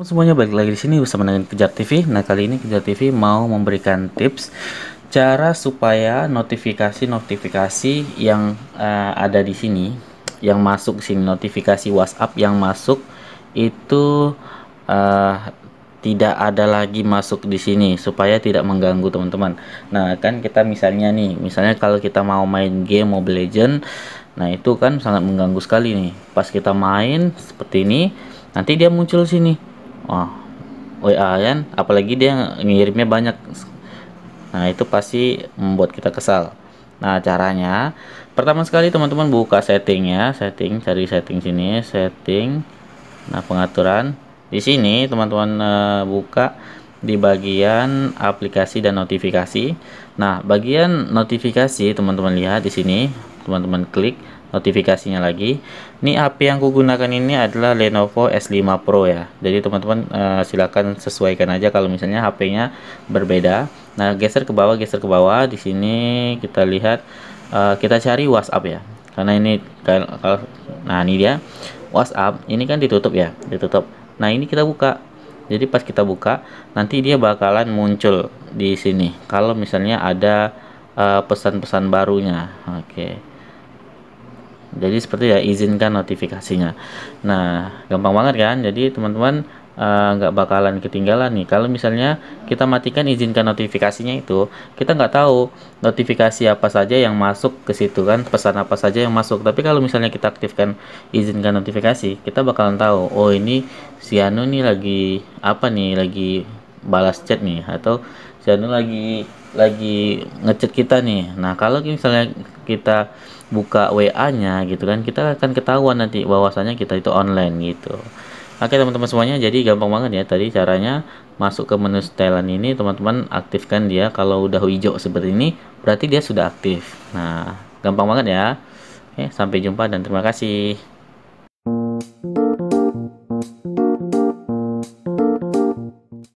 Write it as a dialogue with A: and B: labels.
A: Halo semuanya balik lagi di sini bersama dengan Kejar TV. Nah kali ini Kejar TV mau memberikan tips cara supaya notifikasi-notifikasi yang uh, ada di sini, yang masuk sini notifikasi WhatsApp yang masuk itu uh, tidak ada lagi masuk di sini supaya tidak mengganggu teman-teman. Nah kan kita misalnya nih, misalnya kalau kita mau main game Mobile Legend, nah itu kan sangat mengganggu sekali nih. Pas kita main seperti ini, nanti dia muncul sini oh wa ya. Kan? apalagi dia ngirimnya banyak nah itu pasti membuat kita kesal nah caranya pertama sekali teman-teman buka settingnya setting cari setting sini setting nah pengaturan di sini teman-teman uh, buka di bagian aplikasi dan notifikasi nah bagian notifikasi teman-teman lihat di sini teman-teman klik notifikasinya lagi. Ini HP yang kugunakan ini adalah Lenovo S5 Pro ya. Jadi teman-teman uh, silakan sesuaikan aja kalau misalnya HP-nya berbeda. Nah, geser ke bawah, geser ke bawah. Di sini kita lihat uh, kita cari WhatsApp ya. Karena ini kalau nah ini dia WhatsApp, ini kan ditutup ya, ditutup. Nah, ini kita buka. Jadi pas kita buka, nanti dia bakalan muncul di sini. Kalau misalnya ada eh, pesan-pesan barunya. Oke. Okay jadi seperti ya izinkan notifikasinya nah gampang banget kan jadi teman-teman eh, nggak -teman, uh, bakalan ketinggalan nih kalau misalnya kita matikan izinkan notifikasinya itu kita nggak tahu notifikasi apa saja yang masuk ke situ kan pesan apa saja yang masuk tapi kalau misalnya kita aktifkan izinkan notifikasi kita bakalan tahu oh ini si Anu nih lagi apa nih lagi balas chat nih atau anu lagi lagi ngechat kita nih. Nah, kalau misalnya kita buka WA-nya gitu kan, kita akan ketahuan nanti bahwasanya kita itu online gitu. Oke teman-teman semuanya, jadi gampang banget ya tadi caranya masuk ke menu setelan ini teman-teman aktifkan dia kalau udah hijau seperti ini berarti dia sudah aktif. Nah, gampang banget ya. Oke, sampai jumpa dan terima kasih.